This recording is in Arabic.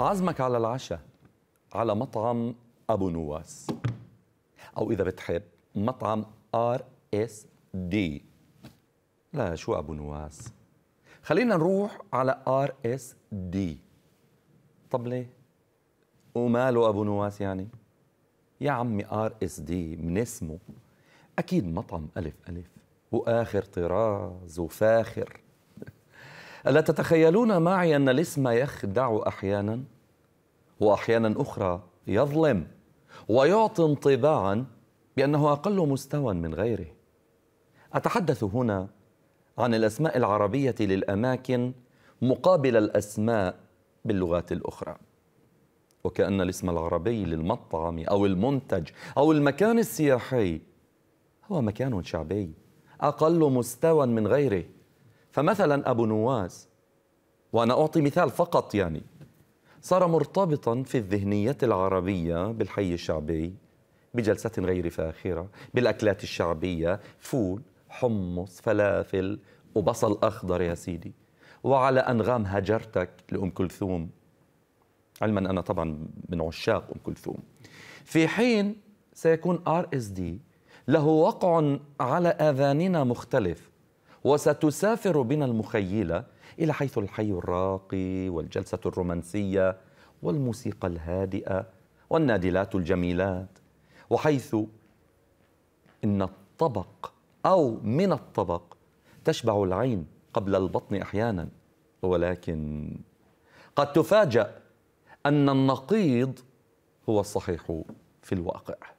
عزمك على العشاء على مطعم ابو نواس او اذا بتحب مطعم ار اس دي لا شو ابو نواس خلينا نروح على ار اس دي طب ليه وماله ابو نواس يعني يا عمي ار اس دي من اسمه اكيد مطعم الف الف واخر طراز وفاخر ألا تتخيلون معي أن الاسم يخدع أحيانا وأحيانا أخرى يظلم ويعطي انطباعا بأنه أقل مستوى من غيره أتحدث هنا عن الأسماء العربية للأماكن مقابل الأسماء باللغات الأخرى وكأن الاسم العربي للمطعم أو المنتج أو المكان السياحي هو مكان شعبي أقل مستوى من غيره فمثلا أبو نواس وأنا أعطي مثال فقط يعني صار مرتبطا في الذهنية العربية بالحي الشعبي بجلسات غير فاخرة بالأكلات الشعبية فول حمص فلافل وبصل أخضر يا سيدي وعلى أنغام هجرتك لأم كلثوم علما أنا طبعا من عشاق أم كلثوم في حين سيكون ار اس دي له وقع على آذاننا مختلف وستسافر بنا المخيلة إلى حيث الحي الراقي والجلسة الرومانسية والموسيقى الهادئة والنادلات الجميلات وحيث إن الطبق أو من الطبق تشبع العين قبل البطن أحيانا ولكن قد تفاجأ أن النقيض هو الصحيح في الواقع